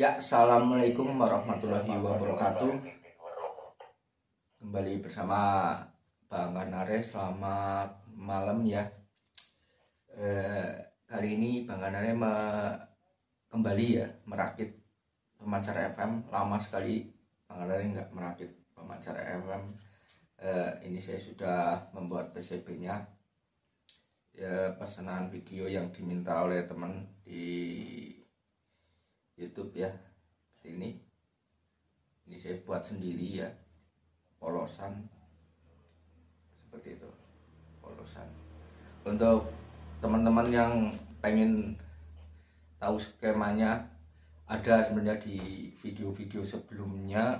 Ya, Assalamualaikum warahmatullahi wabarakatuh Kembali bersama Bang Ganare. selamat malam ya eh, Kali ini Bang Ganare me kembali ya merakit pemancar FM Lama sekali Bang Ganare nggak merakit pemancar FM eh, Ini saya sudah membuat PCB-nya ya, Pesanan video yang diminta oleh teman di YouTube ya ini ini saya buat sendiri ya polosan seperti itu polosan untuk teman-teman yang pengen tahu skemanya ada sebenarnya di video-video sebelumnya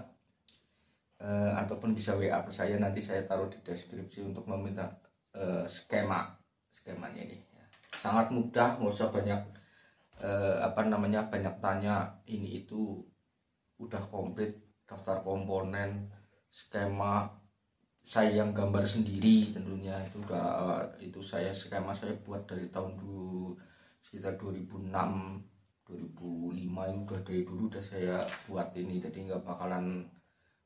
e, ataupun bisa WA ke saya nanti saya taruh di deskripsi untuk meminta e, skema skemanya ini sangat mudah nggak usah banyak eh, apa namanya banyak tanya ini itu udah komplit daftar komponen skema saya yang gambar sendiri tentunya itu udah itu saya skema saya buat dari tahun dulu sekitar 2006 2005 itu udah dari dulu udah saya buat ini jadi nggak bakalan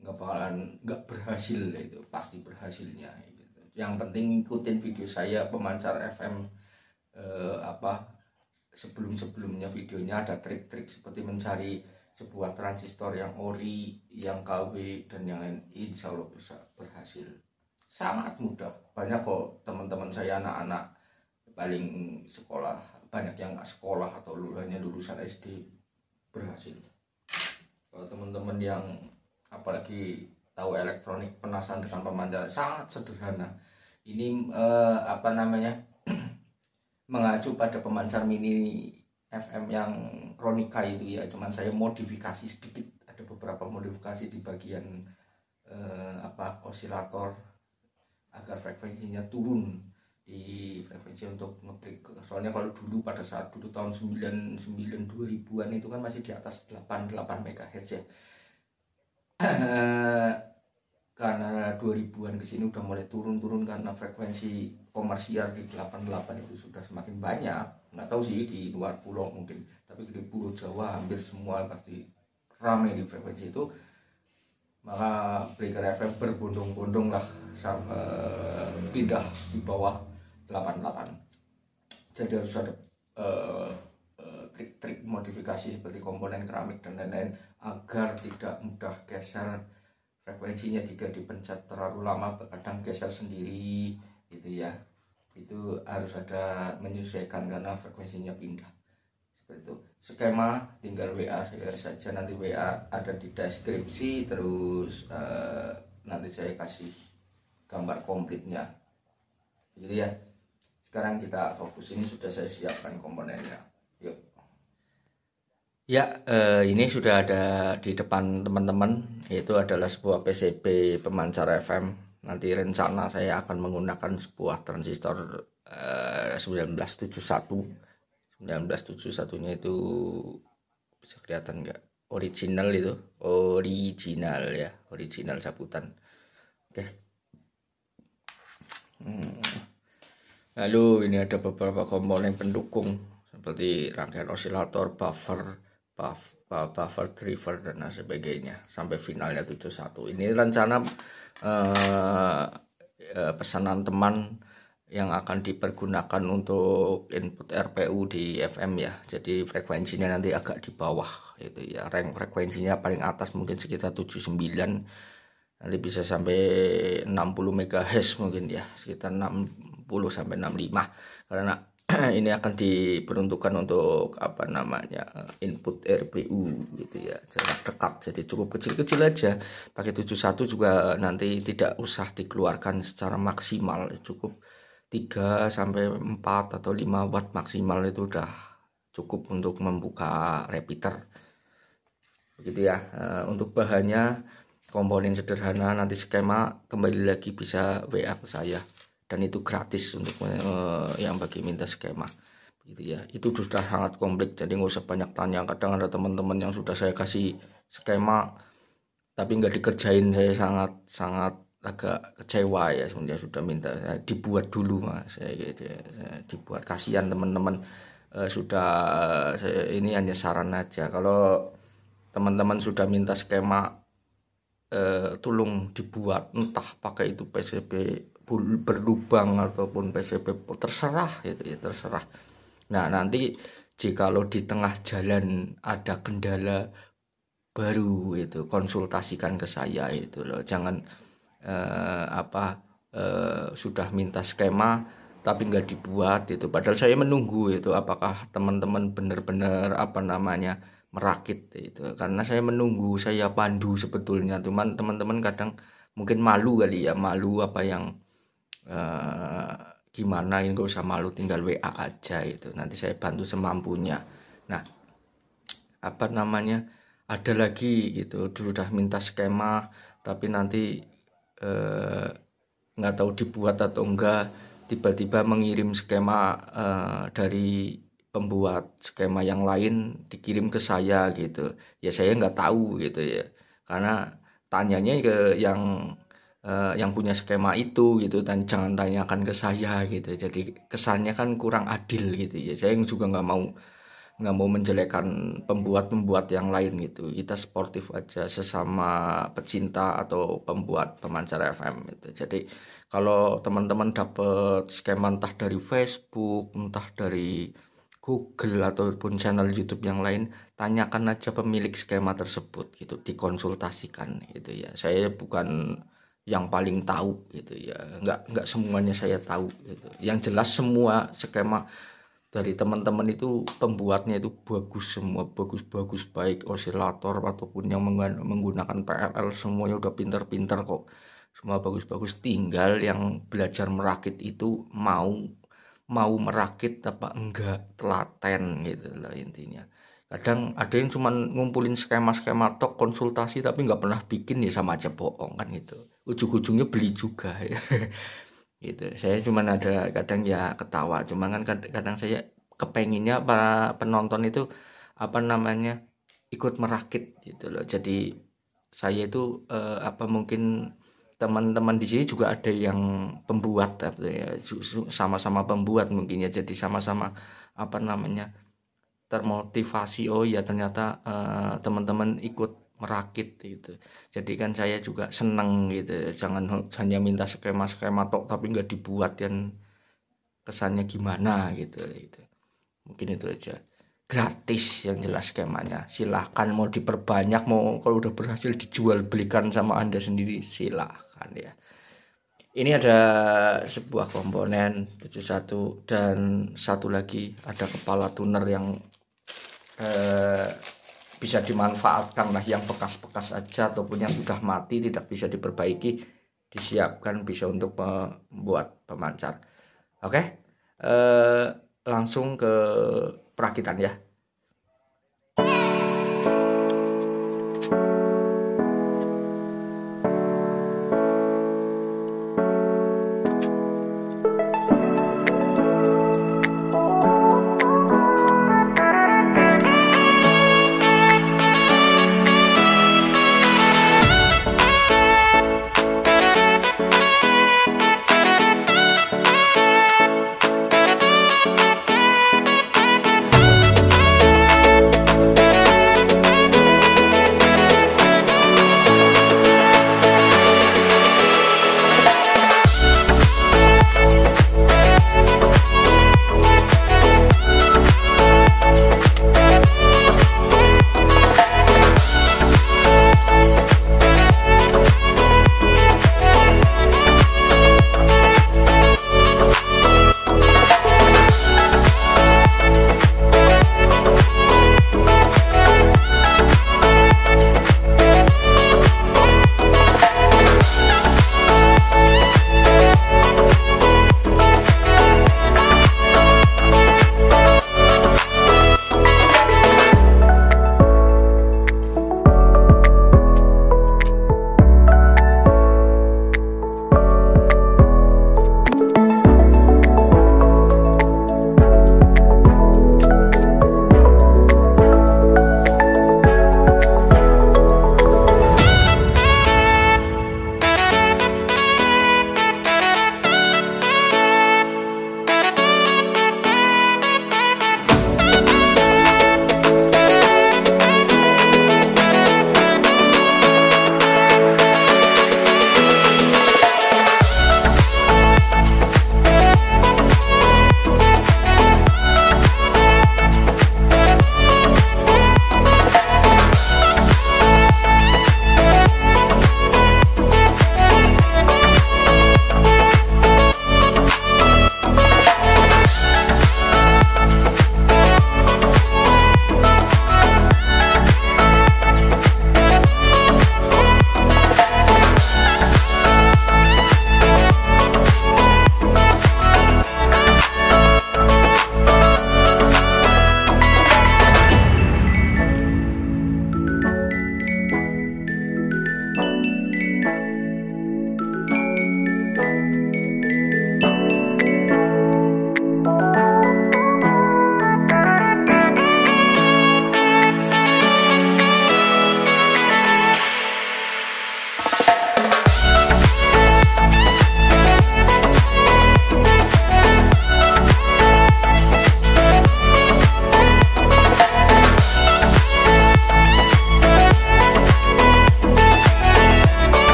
nggak bakalan nggak berhasil itu pasti berhasilnya gitu. yang penting ikutin video saya pemancar FM eh, apa sebelum-sebelumnya videonya ada trik-trik seperti mencari sebuah transistor yang ori, yang KW dan yang lain insya Allah bisa berhasil sangat mudah banyak kok teman-teman saya anak-anak paling sekolah banyak yang nggak sekolah atau lulusannya lulusan SD berhasil kalau teman-teman yang apalagi tahu elektronik penasaran dengan pemancar sangat sederhana ini eh, apa namanya mengacu pada pemancar mini FM yang kronika itu ya cuman saya modifikasi sedikit ada beberapa modifikasi di bagian eh, apa osilator agar frekuensinya turun di frekuensi untuk ngebreak soalnya kalau dulu pada saat dulu tahun 99 2000-an itu kan masih di atas 88 MHz ya eh, karena 2000-an ke sini udah mulai turun-turun karena frekuensi komersial di 88 itu sudah semakin banyak nggak tahu sih di luar pulau mungkin tapi di pulau Jawa hampir semua pasti ramai di frekuensi itu maka Breaker FM berbondong-bondong lah sama eh, pindah di bawah 88 jadi harus ada uh, uh, trik-trik modifikasi seperti komponen keramik dan lain-lain agar tidak mudah geser frekuensinya jika dipencet terlalu lama kadang geser sendiri gitu ya itu harus ada menyesuaikan karena frekuensinya pindah seperti itu skema tinggal WA saja nanti WA ada di deskripsi terus eh, nanti saya kasih gambar komplitnya gitu ya sekarang kita fokus ini sudah saya siapkan komponennya Ya, eh, ini sudah ada di depan teman-teman. Itu adalah sebuah PCB pemancar FM. Nanti rencana saya akan menggunakan sebuah transistor eh, 1971. 1971-nya itu bisa kelihatan nggak? Original itu, original ya, original sabutan. Oke. Hmm. Lalu ini ada beberapa komponen pendukung seperti rangkaian osilator, buffer, Buffer driver dan sebagainya sampai finalnya 71 ini rencana eh, eh, pesanan teman yang akan dipergunakan untuk input RPU di FM ya jadi frekuensinya nanti agak di bawah itu ya rank frekuensinya paling atas mungkin sekitar 79 nanti bisa sampai 60 MHz mungkin ya sekitar 60 sampai 65 karena ini akan diperuntukkan untuk apa namanya input RPU gitu ya jarak dekat jadi cukup kecil-kecil aja pakai 71 juga nanti tidak usah dikeluarkan secara maksimal cukup 3 sampai 4 atau 5 watt maksimal itu udah cukup untuk membuka repeater begitu ya eh, untuk bahannya komponen sederhana nanti skema kembali lagi bisa WA ke saya dan itu gratis untuk uh, yang bagi minta skema gitu ya itu sudah sangat komplit jadi nggak usah banyak tanya kadang ada teman-teman yang sudah saya kasih skema tapi nggak dikerjain saya sangat sangat agak kecewa ya sebenarnya sudah minta saya dibuat dulu mas saya gitu ya saya dibuat kasihan teman-teman uh, sudah saya, ini hanya saran aja kalau teman-teman sudah minta skema uh, tolong dibuat entah pakai itu PCB berlubang ataupun PCB terserah gitu ya terserah nah nanti jika lo di tengah jalan ada kendala baru itu konsultasikan ke saya itu loh jangan eh, apa eh, sudah minta skema tapi nggak dibuat itu padahal saya menunggu itu apakah teman-teman benar-benar apa namanya merakit itu karena saya menunggu saya pandu sebetulnya cuman teman-teman kadang mungkin malu kali ya malu apa yang Eh, gimana ini gak usah malu tinggal WA aja itu nanti saya bantu semampunya nah apa namanya ada lagi gitu dulu udah minta skema tapi nanti eh, nggak eh, tahu dibuat atau enggak tiba-tiba mengirim skema eh, dari pembuat skema yang lain dikirim ke saya gitu ya saya nggak tahu gitu ya karena tanyanya ke yang Eh, yang punya skema itu gitu dan jangan tanyakan ke saya gitu jadi kesannya kan kurang adil gitu ya saya juga nggak mau nggak mau menjelekkan pembuat-pembuat yang lain gitu kita sportif aja sesama pecinta atau pembuat pemancar FM gitu jadi kalau teman-teman dapat skema entah dari Facebook entah dari Google ataupun channel YouTube yang lain tanyakan aja pemilik skema tersebut gitu dikonsultasikan gitu ya saya bukan yang paling tahu gitu ya nggak nggak semuanya saya tahu gitu. yang jelas semua skema dari teman-teman itu pembuatnya itu bagus semua bagus-bagus baik osilator ataupun yang menggunakan prl semuanya udah pinter-pinter kok semua bagus-bagus tinggal yang belajar merakit itu mau mau merakit apa enggak telaten gitu loh intinya kadang ada yang cuma ngumpulin skema-skema tok konsultasi tapi nggak pernah bikin ya sama aja bohong kan gitu ujung-ujungnya beli juga ya gitu saya cuma ada kadang ya ketawa cuma kan kadang, kadang saya kepenginnya para penonton itu apa namanya ikut merakit gitu loh jadi saya itu eh, apa mungkin teman-teman di sini juga ada yang pembuat ya sama-sama pembuat mungkin ya jadi sama-sama apa namanya termotivasi oh ya ternyata uh, teman-teman ikut merakit gitu jadi kan saya juga seneng gitu jangan hanya minta skema-skema tok tapi nggak dibuat yang kesannya gimana gitu gitu mungkin itu aja gratis yang jelas skemanya silahkan mau diperbanyak mau kalau udah berhasil dijual belikan sama anda sendiri silahkan ya ini ada sebuah komponen 71 dan satu lagi ada kepala tuner yang Eh, bisa dimanfaatkan lah yang bekas-bekas aja ataupun yang sudah mati tidak bisa diperbaiki disiapkan bisa untuk membuat pemancar oke eh, langsung ke perakitan ya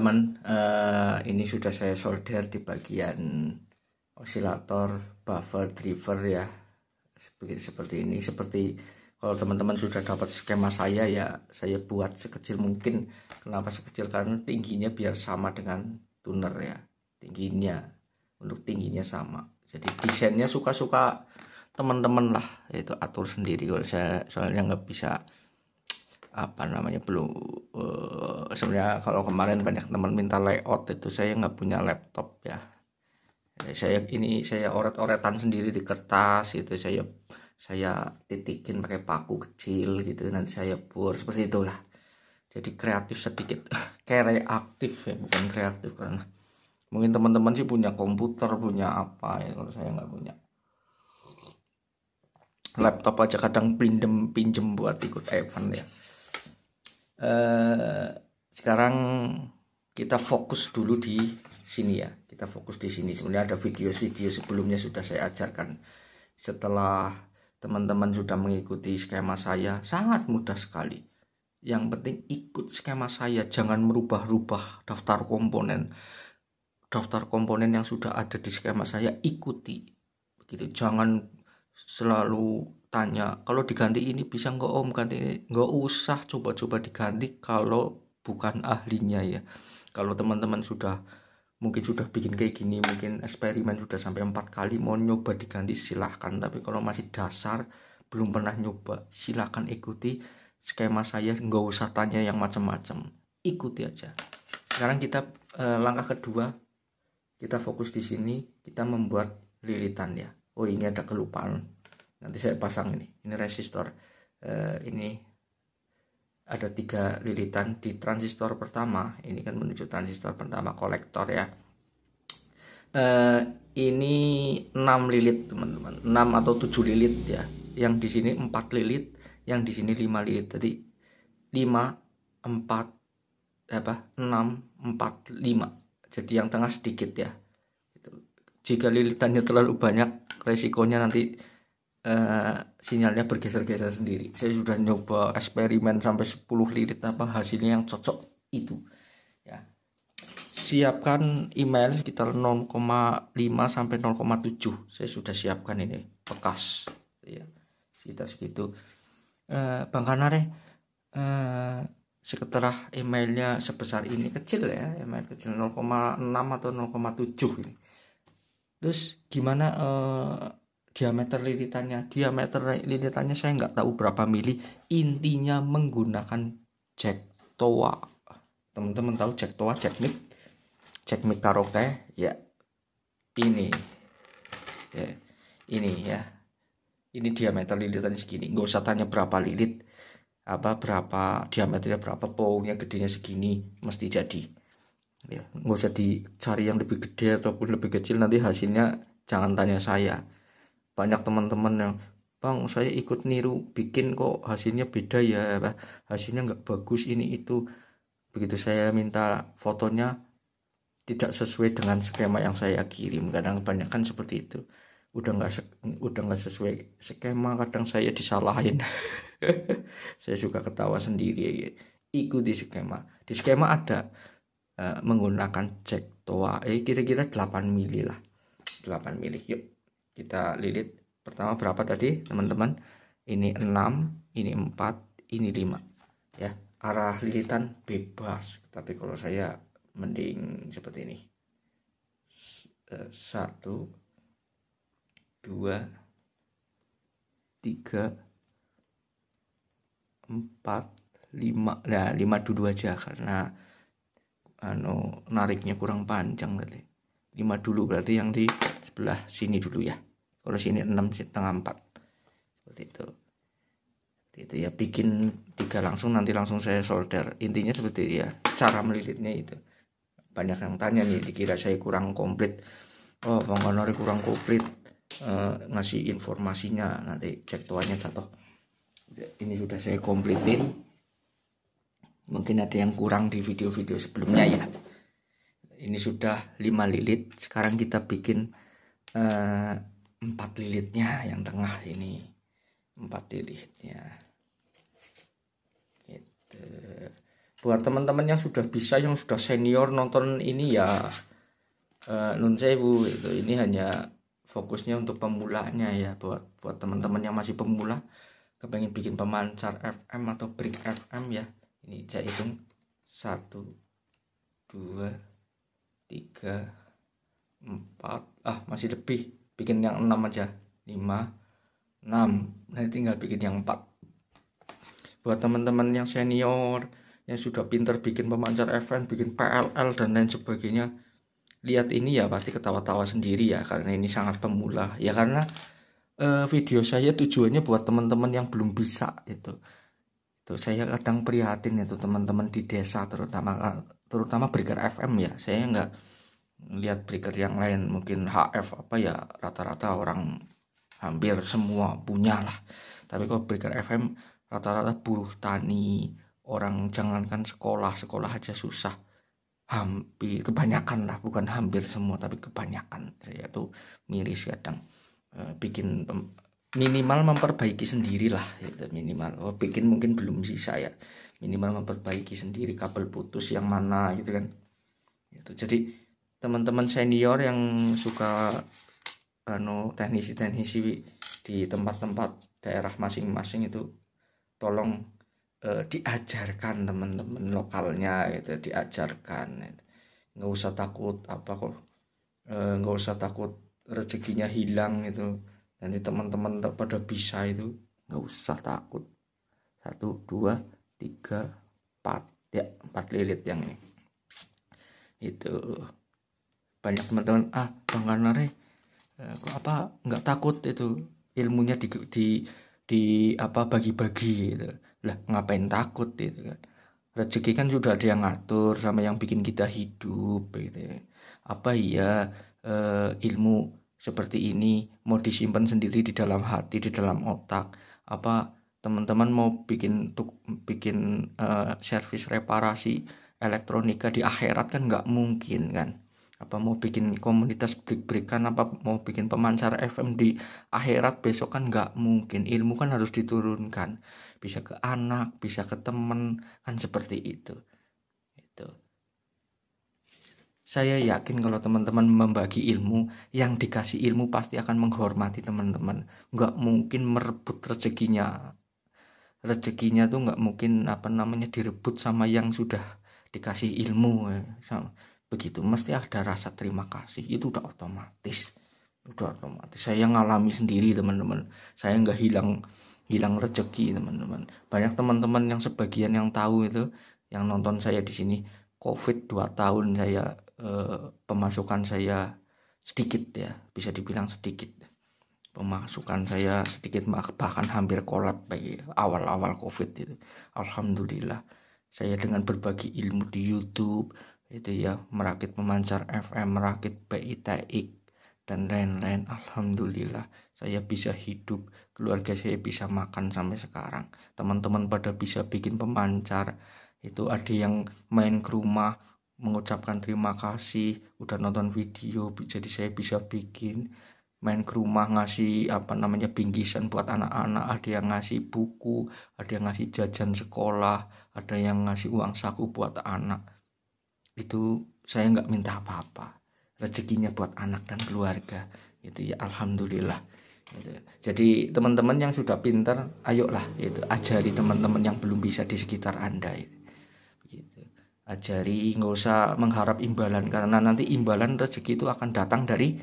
teman-teman uh, ini sudah saya solder di bagian osilator buffer driver ya seperti seperti ini seperti kalau teman-teman sudah dapat skema saya ya saya buat sekecil mungkin kenapa sekecil karena tingginya biar sama dengan tuner ya tingginya untuk tingginya sama jadi desainnya suka-suka teman-teman lah itu atur sendiri kalau saya soalnya nggak bisa apa namanya belum uh, eh, sebenarnya kalau kemarin banyak teman minta layout itu saya nggak punya laptop ya saya ini saya oret-oretan sendiri di kertas gitu saya saya titikin pakai paku kecil gitu nanti saya pur seperti itulah jadi kreatif sedikit kayak aktif ya bukan kreatif karena mungkin teman-teman sih punya komputer punya apa ya kalau saya nggak punya laptop aja kadang pinjem pinjem buat ikut event ya Eh, sekarang kita fokus dulu di sini ya kita fokus di sini sebenarnya ada video-video sebelumnya sudah saya ajarkan setelah teman-teman sudah mengikuti skema saya sangat mudah sekali yang penting ikut skema saya jangan merubah-rubah daftar komponen daftar komponen yang sudah ada di skema saya ikuti begitu jangan selalu tanya kalau diganti ini bisa nggak om ganti ini nggak usah coba-coba diganti kalau bukan ahlinya ya kalau teman-teman sudah mungkin sudah bikin kayak gini mungkin eksperimen sudah sampai empat kali mau nyoba diganti silahkan tapi kalau masih dasar belum pernah nyoba silahkan ikuti skema saya nggak usah tanya yang macam-macam ikuti aja sekarang kita eh, langkah kedua kita fokus di sini kita membuat lilitan ya oh ini ada kelupaan nanti saya pasang ini ini resistor eh, ini ada tiga lilitan di transistor pertama ini kan menuju transistor pertama kolektor ya eh, ini 6 lilit teman-teman 6 atau 7 lilit ya yang di sini 4 lilit yang di sini 5 lilit jadi 5 4 apa 6 4 5 jadi yang tengah sedikit ya gitu. jika lilitannya terlalu banyak resikonya nanti uh, sinyalnya bergeser-geser sendiri saya sudah nyoba eksperimen sampai 10 lirit apa hasilnya yang cocok itu ya siapkan email sekitar 0,5 sampai 0,7 saya sudah siapkan ini bekas ya sekitar segitu uh, Bang Kanare eh, seketerah emailnya sebesar ini kecil ya email kecil 0,6 atau 0,7 ini terus gimana eh, diameter lilitannya diameter lilitannya saya nggak tahu berapa mili intinya menggunakan jack toa teman-teman tahu jack toa jack mic jack mic karaoke ya ini ya, ini ya ini diameter lilitannya segini nggak usah tanya berapa lilit apa berapa diameternya berapa pohonnya gedenya segini mesti jadi ya nggak usah dicari yang lebih gede ataupun lebih kecil nanti hasilnya jangan tanya saya banyak teman-teman yang bang saya ikut niru bikin kok hasilnya beda ya hasilnya nggak bagus ini itu begitu saya minta fotonya tidak sesuai dengan skema yang saya kirim kadang banyak kan seperti itu udah nggak udah nggak sesuai skema kadang saya disalahin saya suka ketawa sendiri ya ikuti skema di skema ada uh, menggunakan cek toa eh kira-kira 8 mili lah 8 mili yuk kita lilit pertama berapa tadi teman-teman ini 6 ini 4 ini 5 ya arah lilitan bebas tapi kalau saya mending seperti ini eh, satu dua tiga empat lima nah lima dulu aja karena anu nariknya kurang panjang tadi lima dulu berarti yang di sebelah sini dulu ya kalau sini 6 setengah 4 seperti itu itu ya bikin tiga langsung nanti langsung saya solder intinya seperti itu ya cara melilitnya itu banyak yang tanya nih dikira saya kurang komplit oh bang honori kurang komplit uh, ngasih informasinya nanti cek tuanya jatuh ini sudah saya komplitin mungkin ada yang kurang di video-video sebelumnya ya ini sudah 5 lilit sekarang kita bikin uh, empat lilitnya yang tengah ini, empat lilitnya gitu buat teman-teman yang sudah bisa yang sudah senior nonton ini ya uh, nun sewu itu ini hanya fokusnya untuk pemulanya ya buat buat teman-teman yang masih pemula kepengen bikin pemancar FM atau break FM ya ini saya hitung satu dua tiga empat ah masih lebih bikin yang 6 aja 5 6 nanti tinggal bikin yang 4 buat teman-teman yang senior yang sudah pinter bikin pemancar event bikin PLL dan lain sebagainya lihat ini ya pasti ketawa-tawa sendiri ya karena ini sangat pemula ya karena eh, video saya tujuannya buat teman-teman yang belum bisa itu itu saya kadang prihatin itu teman-teman di desa terutama terutama Breaker FM ya saya nggak lihat breaker yang lain mungkin HF apa ya rata-rata orang hampir semua punya lah tapi kalau breaker FM rata-rata buruh tani orang jangankan sekolah sekolah aja susah hampir kebanyakan lah bukan hampir semua tapi kebanyakan saya tuh miris kadang e, bikin minimal memperbaiki sendirilah gitu minimal oh, bikin mungkin belum sih saya minimal memperbaiki sendiri kabel putus yang mana gitu kan itu jadi teman-teman senior yang suka anu teknisi-teknisi di tempat-tempat daerah masing-masing itu tolong uh, diajarkan teman-teman lokalnya gitu diajarkan nggak usah takut apa kok nggak eh, nggak usah takut rezekinya hilang itu nanti teman-teman pada bisa itu nggak usah takut satu dua tiga empat ya empat lilit yang ini itu banyak teman-teman ah bang Karnare eh, kok apa nggak takut itu ilmunya di di di apa bagi-bagi gitu lah ngapain takut gitu kan rezeki kan sudah ada yang ngatur sama yang bikin kita hidup gitu ya. apa iya eh, ilmu seperti ini mau disimpan sendiri di dalam hati di dalam otak apa teman-teman mau bikin tuk, bikin eh, servis reparasi elektronika di akhirat kan nggak mungkin kan apa mau bikin komunitas break-breakan apa mau bikin pemancar FM di akhirat besok kan nggak mungkin ilmu kan harus diturunkan bisa ke anak bisa ke temen kan seperti itu itu saya yakin kalau teman-teman membagi ilmu yang dikasih ilmu pasti akan menghormati teman-teman nggak mungkin merebut rezekinya rezekinya tuh nggak mungkin apa namanya direbut sama yang sudah dikasih ilmu eh, sama begitu mesti ada rasa terima kasih itu udah otomatis udah otomatis saya ngalami sendiri teman-teman saya nggak hilang hilang rezeki teman-teman banyak teman-teman yang sebagian yang tahu itu yang nonton saya di sini covid 2 tahun saya eh, pemasukan saya sedikit ya bisa dibilang sedikit pemasukan saya sedikit bahkan hampir kolap bagi awal-awal covid itu alhamdulillah saya dengan berbagi ilmu di YouTube itu ya merakit pemancar FM merakit PITX dan lain-lain Alhamdulillah saya bisa hidup keluarga saya bisa makan sampai sekarang teman-teman pada bisa bikin pemancar itu ada yang main ke rumah mengucapkan terima kasih udah nonton video jadi saya bisa bikin main ke rumah ngasih apa namanya bingkisan buat anak-anak ada yang ngasih buku ada yang ngasih jajan sekolah ada yang ngasih uang saku buat anak itu saya nggak minta apa-apa rezekinya buat anak dan keluarga itu ya alhamdulillah gitu. jadi teman-teman yang sudah pintar ayolah itu ajari teman-teman yang belum bisa di sekitar anda gitu. ajari nggak usah mengharap imbalan karena nanti imbalan rezeki itu akan datang dari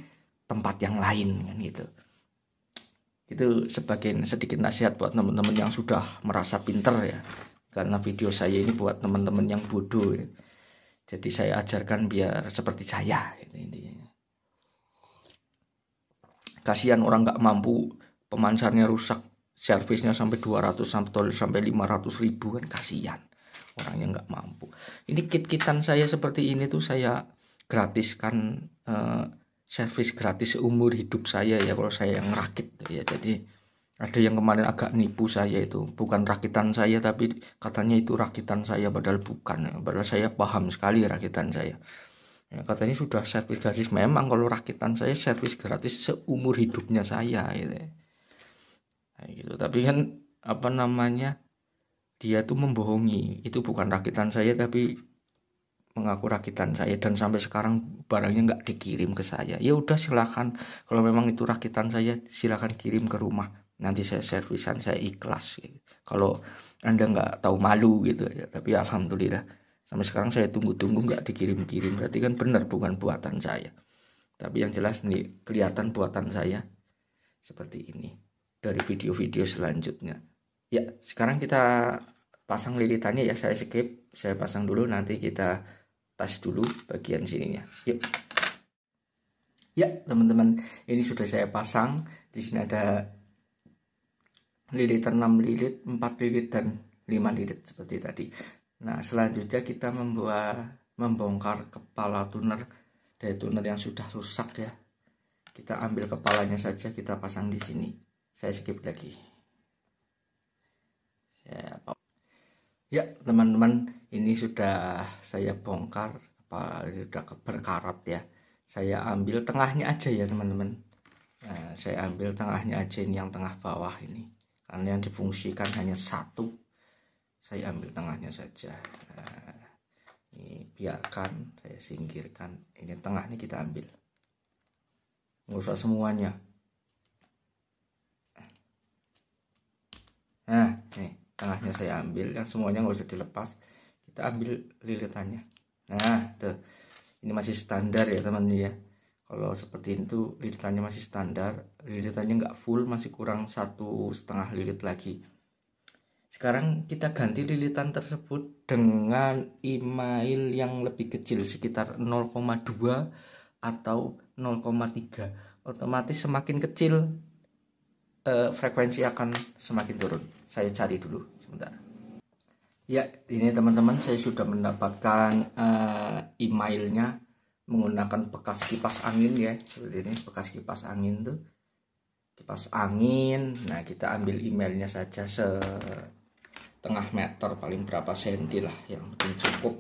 tempat yang lain kan gitu itu sebagai sedikit nasihat buat teman-teman yang sudah merasa pinter ya karena video saya ini buat teman-teman yang bodoh ya. Jadi saya ajarkan biar seperti saya. Ini gitu intinya. Kasihan orang nggak mampu, pemansarnya rusak, servisnya sampai 200 sampai sampai 500 ribu kan kasihan yang nggak mampu. Ini kit-kitan saya seperti ini tuh saya gratiskan uh, servis gratis seumur hidup saya ya kalau saya yang rakit gitu ya jadi ada yang kemarin agak nipu saya itu bukan rakitan saya tapi katanya itu rakitan saya padahal bukan padahal saya paham sekali rakitan saya ya, katanya sudah servis gratis memang kalau rakitan saya servis gratis seumur hidupnya saya gitu nah, gitu tapi kan apa namanya dia tuh membohongi itu bukan rakitan saya tapi mengaku rakitan saya dan sampai sekarang barangnya nggak dikirim ke saya ya udah silahkan kalau memang itu rakitan saya silahkan kirim ke rumah nanti saya servisan saya ikhlas gitu. kalau anda nggak tahu malu gitu ya tapi alhamdulillah sampai sekarang saya tunggu-tunggu nggak dikirim-kirim berarti kan benar bukan buatan saya tapi yang jelas nih kelihatan buatan saya seperti ini dari video-video selanjutnya ya sekarang kita pasang lilitannya ya saya skip saya pasang dulu nanti kita tas dulu bagian sininya yuk ya teman-teman ini sudah saya pasang di sini ada Lilit 6 lilit 4 lilit dan 5 lilit seperti tadi nah selanjutnya kita membuat membongkar kepala tuner dari tuner yang sudah rusak ya kita ambil kepalanya saja kita pasang di sini saya skip lagi ya teman-teman ini sudah saya bongkar apa sudah berkarat ya saya ambil tengahnya aja ya teman-teman nah, saya ambil tengahnya aja ini yang tengah bawah ini karena yang difungsikan hanya satu saya ambil tengahnya saja nah, ini biarkan saya singkirkan ini tengahnya kita ambil nggak usah semuanya nah nih tengahnya saya ambil yang semuanya nggak usah dilepas kita ambil lilitannya nah tuh ini masih standar ya teman ya kalau seperti itu lilitannya masih standar lilitannya nggak full masih kurang satu setengah lilit lagi sekarang kita ganti lilitan tersebut dengan email yang lebih kecil sekitar 0,2 atau 0,3 otomatis semakin kecil eh, frekuensi akan semakin turun saya cari dulu sebentar ya ini teman-teman saya sudah mendapatkan eh, emailnya menggunakan bekas kipas angin ya seperti ini bekas kipas angin tuh kipas angin nah kita ambil emailnya saja setengah meter paling berapa senti lah yang penting cukup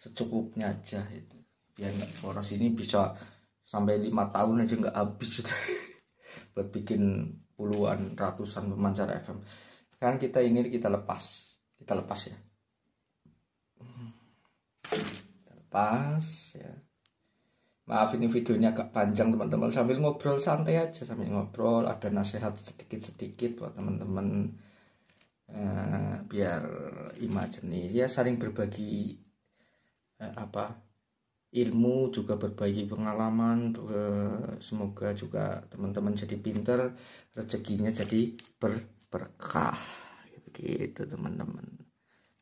secukupnya aja itu biar nggak boros ini bisa sampai lima tahun aja nggak habis itu buat bikin puluhan ratusan pemancar FM sekarang kita ini kita lepas kita lepas ya hmm. kita lepas ya Maaf ini videonya agak panjang teman-teman Sambil ngobrol santai aja Sambil ngobrol ada nasihat sedikit-sedikit Buat teman-teman eh, Biar imajeni Ya saling berbagi eh, Apa Ilmu juga berbagi pengalaman eh, Semoga juga teman-teman jadi pinter Rezekinya jadi berberkah Begitu teman-teman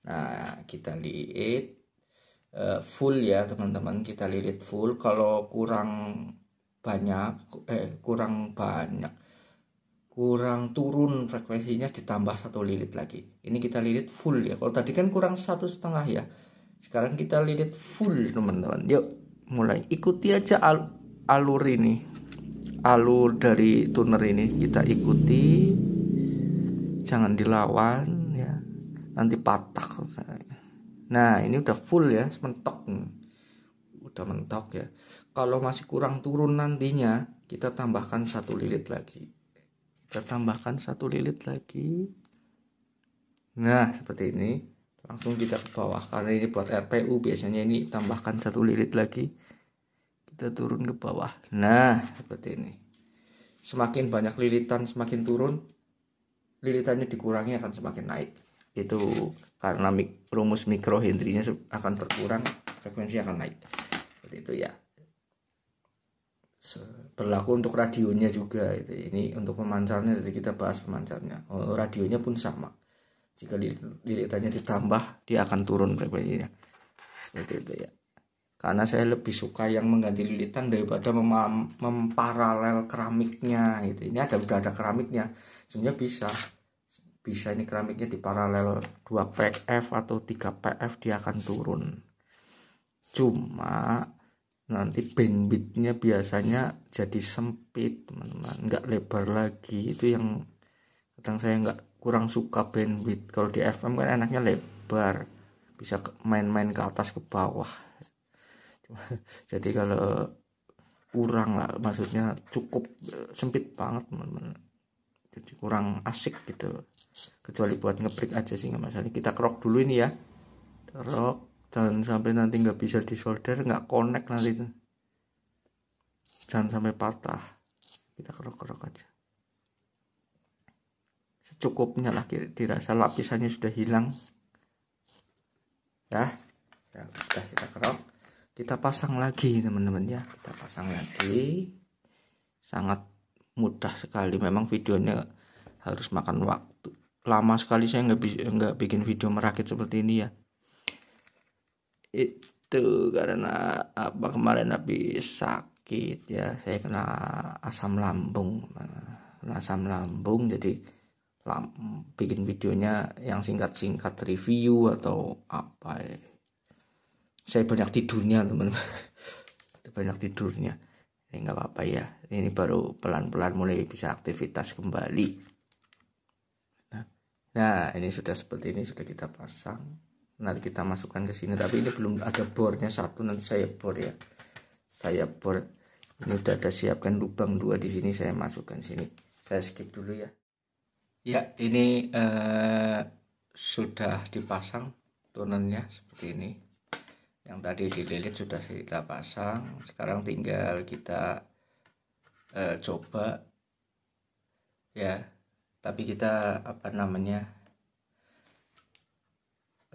Nah kita lihat uh, full ya teman-teman kita lilit full kalau kurang banyak eh kurang banyak kurang turun frekuensinya ditambah satu lilit lagi ini kita lilit full ya kalau tadi kan kurang satu setengah ya sekarang kita lilit full teman-teman yuk mulai ikuti aja al alur ini alur dari tuner ini kita ikuti jangan dilawan ya nanti patah Nah, ini udah full ya, mentok. Udah mentok ya. Kalau masih kurang turun nantinya, kita tambahkan satu lilit lagi. Kita tambahkan satu lilit lagi. Nah, seperti ini. Langsung kita ke bawah karena ini buat RPU biasanya ini tambahkan satu lilit lagi. Kita turun ke bawah. Nah, seperti ini. Semakin banyak lilitan, semakin turun, lilitannya dikurangi akan semakin naik itu karena mik rumus mikro hendrinya akan berkurang frekuensi akan naik seperti itu ya berlaku untuk radionya juga itu ini untuk pemancarnya jadi kita bahas pemancarnya oh, radionya pun sama jika lilitannya ditambah dia akan turun frekuensinya seperti itu ya karena saya lebih suka yang mengganti lilitan daripada mem memparalel keramiknya gitu ini ada udah ada keramiknya sebenarnya bisa bisa ini keramiknya di paralel 2 PF atau 3 PF dia akan turun cuma nanti bandwidthnya biasanya jadi sempit teman-teman nggak lebar lagi itu yang kadang saya nggak kurang suka bandwidth kalau di FM kan enaknya lebar bisa main-main ke atas ke bawah jadi kalau kurang lah maksudnya cukup eh, sempit banget teman-teman kurang asik gitu kecuali buat ngebrik aja sih nggak masalah kita krok dulu ini ya krok dan sampai nanti nggak bisa disolder nggak connect nanti jangan sampai patah kita kerok-kerok aja secukupnya lah dirasa lapisannya sudah hilang ya ya sudah kita kerok kita pasang lagi teman-teman ya kita pasang lagi sangat mudah sekali memang videonya harus makan waktu lama sekali saya nggak bisa nggak bikin video merakit seperti ini ya itu karena apa kemarin habis sakit ya saya kena asam lambung kena asam lambung jadi lam, bikin videonya yang singkat-singkat review atau apa ya. saya banyak tidurnya teman banyak tidurnya ini nggak apa-apa ya ini baru pelan-pelan mulai bisa aktivitas kembali Nah, ini sudah seperti ini sudah kita pasang. Nanti kita masukkan ke sini, tapi ini belum ada bornya satu. Nanti saya bor ya. Saya bor. Ini sudah ada siapkan lubang dua di sini. Saya masukkan sini. Saya skip dulu ya. Ya, ini eh, sudah dipasang tunelnya seperti ini. Yang tadi dililit sudah kita pasang. Sekarang tinggal kita eh, coba ya tapi kita apa namanya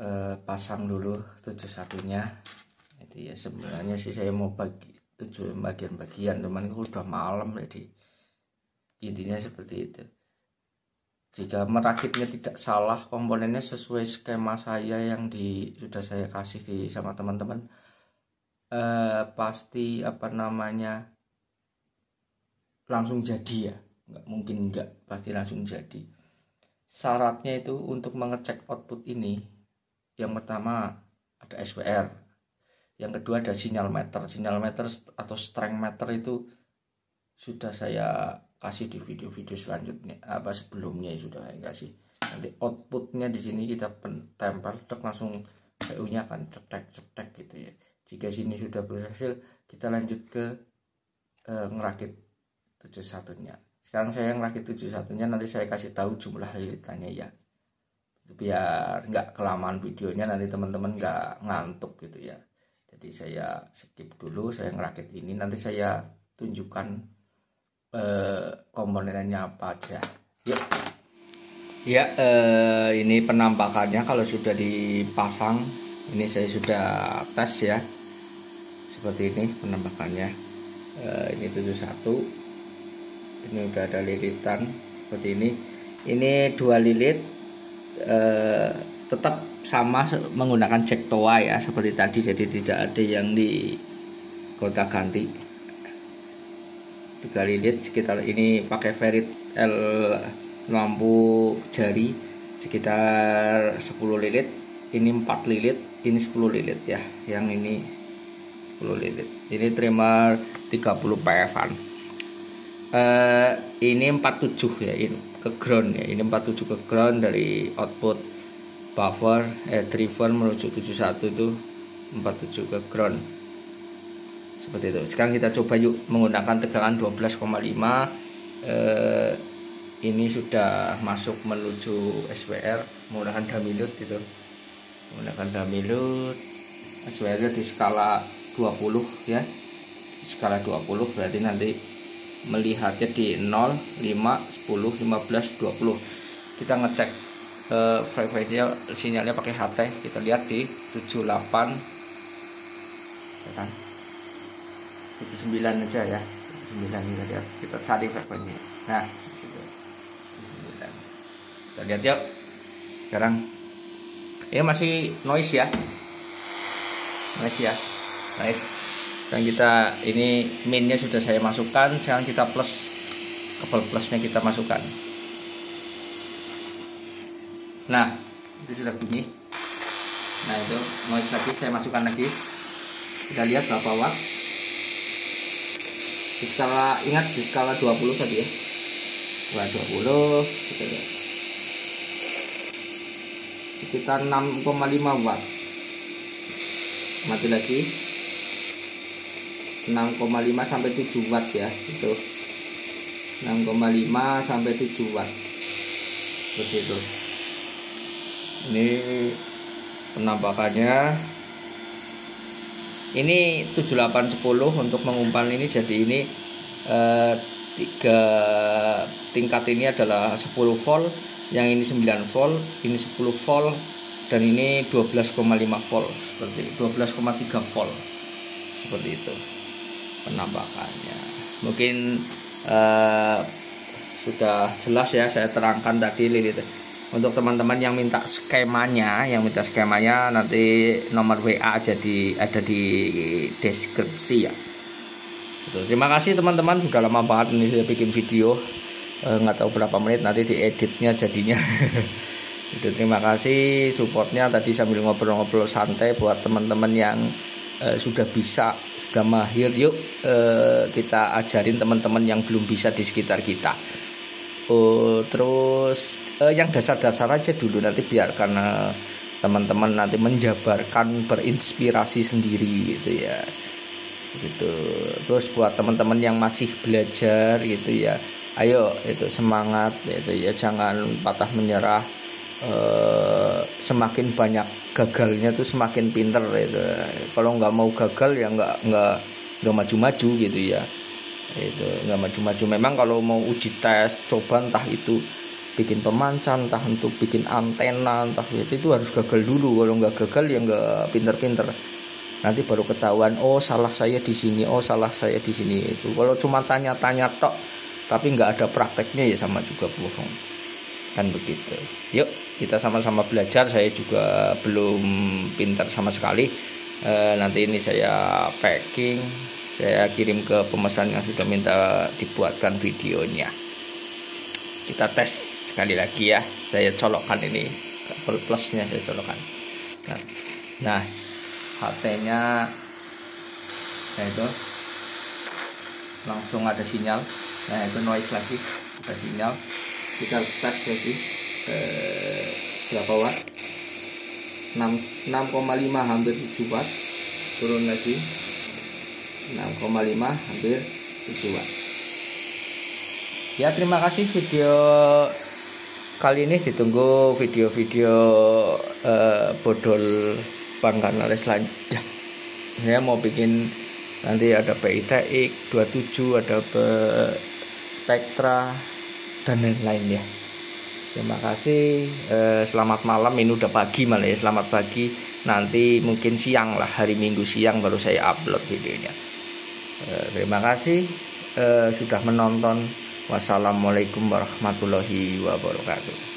eh, pasang dulu tujuh satunya itu ya sebenarnya sih saya mau bagi tujuh bagian-bagian teman udah malam jadi intinya seperti itu jika merakitnya tidak salah komponennya sesuai skema saya yang di sudah saya kasih di sama teman-teman eh, pasti apa namanya langsung jadi ya nggak mungkin nggak pasti langsung jadi syaratnya itu untuk mengecek output ini yang pertama ada SWR yang kedua ada sinyal meter sinyal meter atau strength meter itu sudah saya kasih di video-video selanjutnya apa sebelumnya ya sudah saya kasih nanti outputnya di sini kita tempel dok langsung PU nya akan cetek cetek gitu ya jika sini sudah berhasil kita lanjut ke uh, ngerakit tujuh satunya sekarang saya yang lagi 71 nya nanti saya kasih tahu jumlah lilitannya ya biar nggak kelamaan videonya nanti teman-teman nggak ngantuk gitu ya jadi saya skip dulu saya ngerakit ini nanti saya tunjukkan eh, komponennya apa aja yuk ya eh, ini penampakannya kalau sudah dipasang ini saya sudah tes ya seperti ini penampakannya eh, ini 71 ini udah ada lilitan seperti ini ini dua lilit eh, tetap sama menggunakan cek toa ya seperti tadi jadi tidak ada yang di kota ganti tiga lilit sekitar ini pakai ferit L lampu jari sekitar 10 lilit ini 4 lilit ini 10 lilit ya yang ini 10 lilit ini trimmer 30 PF an Eh, ini 47 ya ini ke ground ya ini 47 ke ground dari output buffer eh driver menuju 71 itu 47 ke ground seperti itu sekarang kita coba yuk menggunakan tegangan 12,5 eh, ini sudah masuk menuju SWR menggunakan load gitu menggunakan load SWR di skala 20 ya skala 20 berarti nanti melihatnya di 0, 5, 10, 15, 20 kita ngecek eh, frekuensinya sinyalnya pakai HT kita lihat di 78 79 aja ya 79 kita lihat kita cari frekuensinya nah disitu 79 kita lihat yuk sekarang ini masih noise ya noise ya noise sekarang kita ini minnya sudah saya masukkan sekarang kita plus kabel plusnya kita masukkan nah itu sudah bunyi nah itu noise lagi saya masukkan lagi kita lihat berapa watt di skala ingat di skala 20 tadi ya skala 20 kita lihat sekitar 6,5 watt mati lagi 6,5 sampai 7 watt ya itu 6,5 sampai 7 watt seperti itu ini penampakannya ini 7810 untuk mengumpan ini jadi ini eh, tiga tingkat ini adalah 10 volt yang ini 9 volt ini 10 volt dan ini 12,5 volt seperti 12,3 volt seperti itu penampakannya mungkin uh, sudah jelas ya saya terangkan tadi lilit untuk teman-teman yang minta skemanya yang minta skemanya nanti nomor WA jadi ada di deskripsi ya gitu. terima kasih teman-teman sudah lama banget ini saya bikin video eh, nggak tahu berapa menit nanti dieditnya jadinya itu terima kasih supportnya tadi sambil ngobrol-ngobrol santai buat teman-teman yang eh, sudah bisa sudah mahir yuk eh, kita ajarin teman-teman yang belum bisa di sekitar kita oh terus eh, yang dasar-dasar aja dulu nanti biarkan karena teman-teman nanti menjabarkan berinspirasi sendiri gitu ya gitu terus buat teman-teman yang masih belajar gitu ya ayo itu semangat itu ya jangan patah menyerah e, semakin banyak gagalnya tuh semakin pinter itu kalau nggak mau gagal ya nggak nggak nggak maju-maju gitu ya itu nggak maju-maju memang kalau mau uji tes coba entah itu bikin pemancan entah untuk bikin antena entah itu itu harus gagal dulu kalau nggak gagal ya nggak pinter-pinter nanti baru ketahuan oh salah saya di sini oh salah saya di sini itu kalau cuma tanya-tanya tok tapi nggak ada prakteknya ya sama juga bohong kan begitu yuk kita sama-sama belajar saya juga belum pintar sama sekali e, nanti ini saya packing saya kirim ke pemesan yang sudah minta dibuatkan videonya kita tes sekali lagi ya saya colokkan ini plusnya saya colokkan nah, nah nya nah itu langsung ada sinyal nah itu noise lagi ada sinyal kita tes lagi eh, berapa watt 6,5 hampir 7 watt turun lagi 6,5 hampir 7 watt ya terima kasih video kali ini ditunggu video-video eh, bodol Bangkanale selanjutnya saya mau bikin nanti ada PITX 27 ada spektra dan lain-lain ya Terima kasih. Eh, selamat malam. Ini udah pagi malah ya. Selamat pagi. Nanti mungkin siang lah hari Minggu siang baru saya upload videonya. Eh, terima kasih eh, sudah menonton. Wassalamualaikum warahmatullahi wabarakatuh.